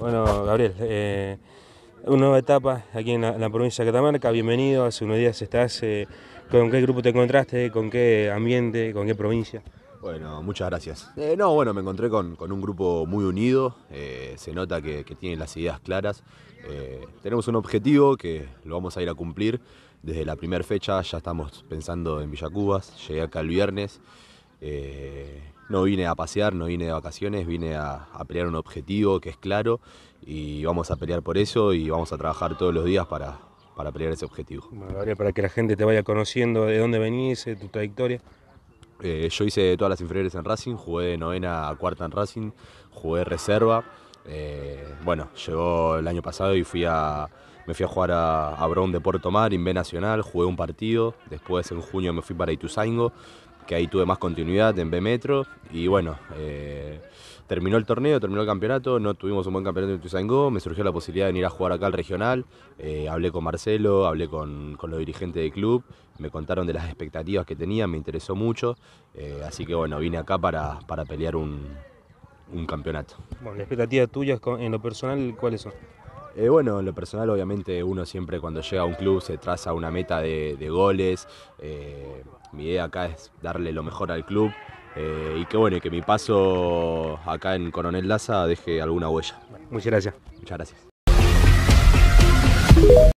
Bueno, Gabriel, eh, una nueva etapa aquí en la, provincia de Catamarca. Bienvenido. Hace unos días estás. Eh, ¿Con qué grupo te encontraste? ¿Con qué ambiente? ¿Con qué provincia? Bueno, muchas gracias. Eh, no, bueno, me encontré con, un grupo muy unido. se nota que, que, tienen las ideas claras. tenemos un objetivo que lo vamos a ir a cumplir. Desde la primera fecha ya estamos pensando en Villacubas. Llegué acá el viernes no vine a pasear, no vine de vacaciones, vine a, pelear un objetivo que es claro y vamos a pelear por eso y vamos a trabajar todos los días para, para pelear ese objetivo. Bueno, para que la gente te vaya conociendo, ¿de dónde venís, eh, tu trayectoria? Eh, yo hice todas las inferiores en Racing, jugué de novena a cuarta en Racing, jugué reserva. Eh, bueno, llegó el año pasado y fui a, me fui a jugar a, a Brown de Puerto en B Nacional, jugué un partido, después en junio me fui para Ituzaingo, que ahí tuve más continuidad en B Metro y bueno, eh, terminó el torneo, terminó el campeonato, no tuvimos un buen campeonato en Tuzangó, me surgió la posibilidad de venir a jugar acá al regional, eh, hablé con Marcelo, hablé con, los dirigentes del club, me contaron de las expectativas que tenía, me interesó mucho, eh, así que bueno, vine acá para, pelear un, un campeonato. Bueno, las expectativas tuyas en lo personal, ¿cuáles son? Eh, bueno, lo personal obviamente uno siempre cuando llega a un club se traza una meta de, goles. Eh, mi idea acá es darle lo mejor al club. Eh, y que bueno, que mi paso acá en Coronel Laza deje alguna huella. Muchas gracias. Muchas gracias.